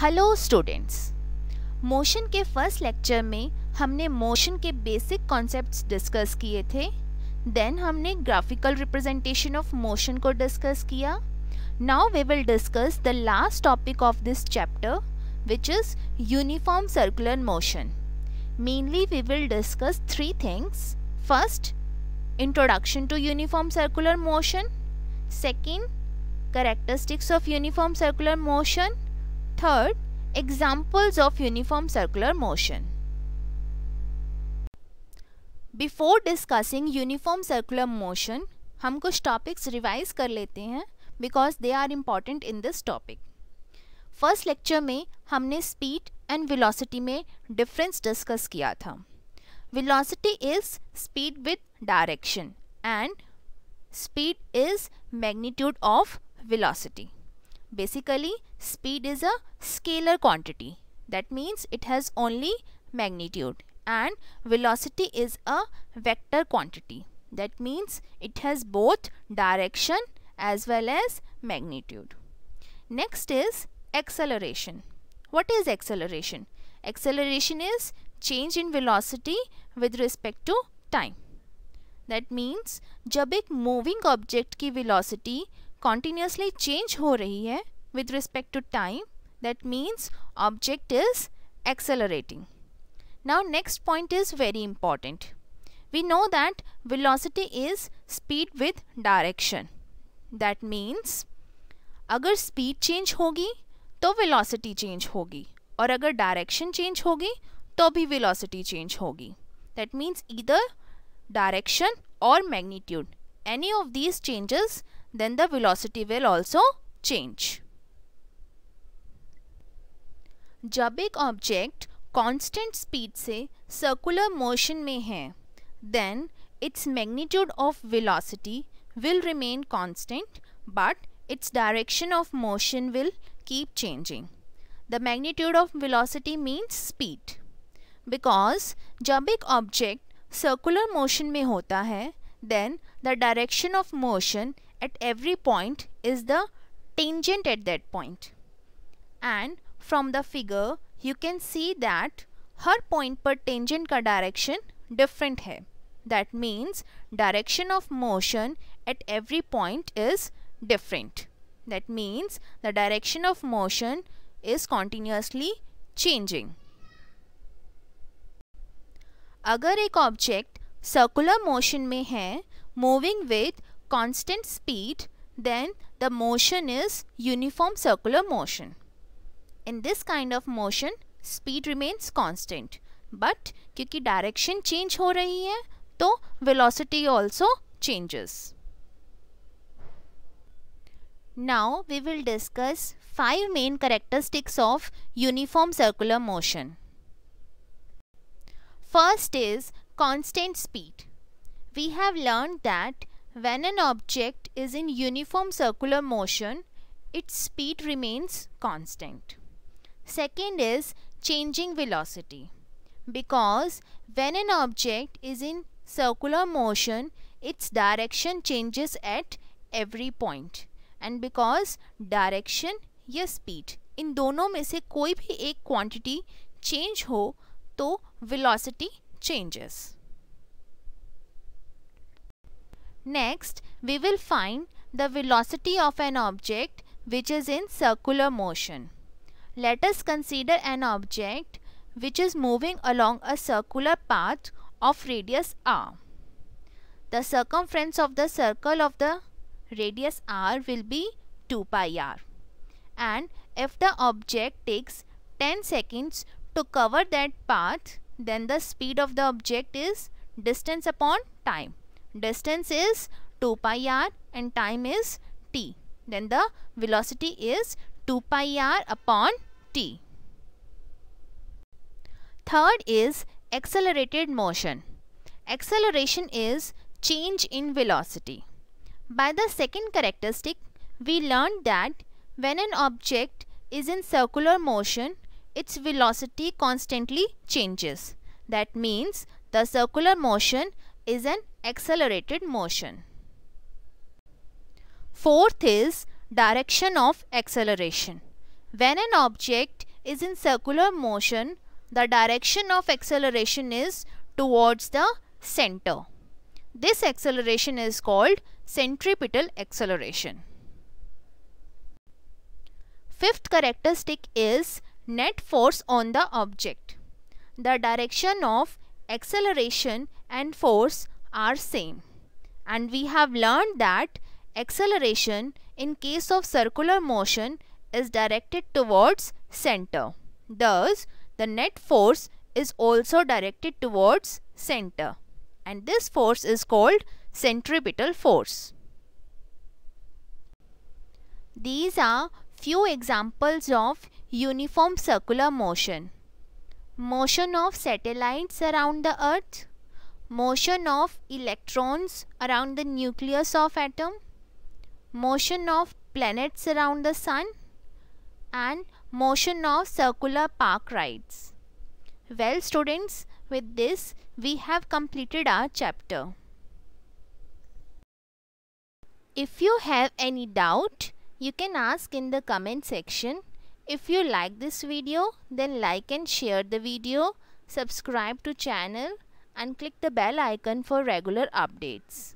Hello students motion के first lecture में हमने मोशन के बेसिक कॉन्सेप्ट्स डिस्कस किए थे देन हमने ग्राफिकल रिप्रेजेंटेशन ऑफ मोशन को डिस्कस किया now we will discuss the last topic of this chapter which is uniform circular motion mainly we will discuss three things first introduction to uniform circular motion second characteristics of uniform circular motion third examples of uniform circular motion before discussing uniform circular motion हम कुछ topics revise कर लेते हैं because they are important in this topic first lecture में हमने speed and velocity में difference discuss किया था velocity is speed with direction and speed is magnitude of velocity Basically, speed is a scalar quantity. That means it has only magnitude and velocity is a vector quantity. That means it has both direction as well as magnitude. Next is acceleration. What is acceleration? Acceleration is change in velocity with respect to time. That means जब एक moving object की velocity continuously change ho rahi hai with respect to time that means object is accelerating. Now next point is very important. We know that velocity is speed with direction. That means अगर speed change होगी तो velocity change होगी और अगर direction change होगी तो भी velocity change होगी. That means either direction or magnitude. Any of these changes then the velocity will also change. जब एक ऑब्जेक्ट कांस्टेंट स्पीड से सर्कुलर मोशन में है then its magnitude of velocity will remain constant but its direction of motion will keep changing. The magnitude of velocity means speed. Because जब एक object circular motion में होता है then the direction of motion at every point is the tangent at that And from the figure, you can see that her point per tangent ka direction different hai. That means direction of motion at every point is different. That means the direction of motion is continuously changing. Agar ek object circular motion mein hai, moving with constant speed then the motion is uniform circular motion. In this kind of motion speed remains constant but because direction change हो रही so velocity also changes. Now we will discuss five main characteristics of uniform circular motion. First is constant speed. We have learned that when an object is in uniform circular motion, its speed remains constant. Second is changing velocity. Because when an object is in circular motion, its direction changes at every point. And because direction या speed इन दोनों में से कोई भी एक quantity change ho, to velocity changes. Next, we will find the velocity of an object which is in circular motion. Let us consider an object which is moving along a circular path of radius r. The circumference of the circle of the radius r will be 2 pi r. And if the object takes 10 seconds to cover that path, then the speed of the object is distance upon time. Distance is 2 pi r and time is t. Then the velocity is 2 pi r upon t. Third is accelerated motion. Acceleration is change in velocity. By the second characteristic, we learned that when an object is in circular motion, its velocity constantly changes. That means the circular motion is an accelerated motion. Fourth is direction of acceleration. When an object is in circular motion, the direction of acceleration is towards the center. This acceleration is called centripetal acceleration. Fifth characteristic is net force on the object. The direction of acceleration and force are same. And we have learned that acceleration in case of circular motion is directed towards center. Thus, the net force is also directed towards center and this force is called centripetal force. These are few examples of uniform circular motion. Motion of satellites around the earth motion of electrons around the nucleus of atom, motion of planets around the sun and motion of circular park rides. Well students, with this we have completed our chapter. If you have any doubt, you can ask in the comment section. If you like this video, then like and share the video, subscribe to channel and click the bell icon for regular updates.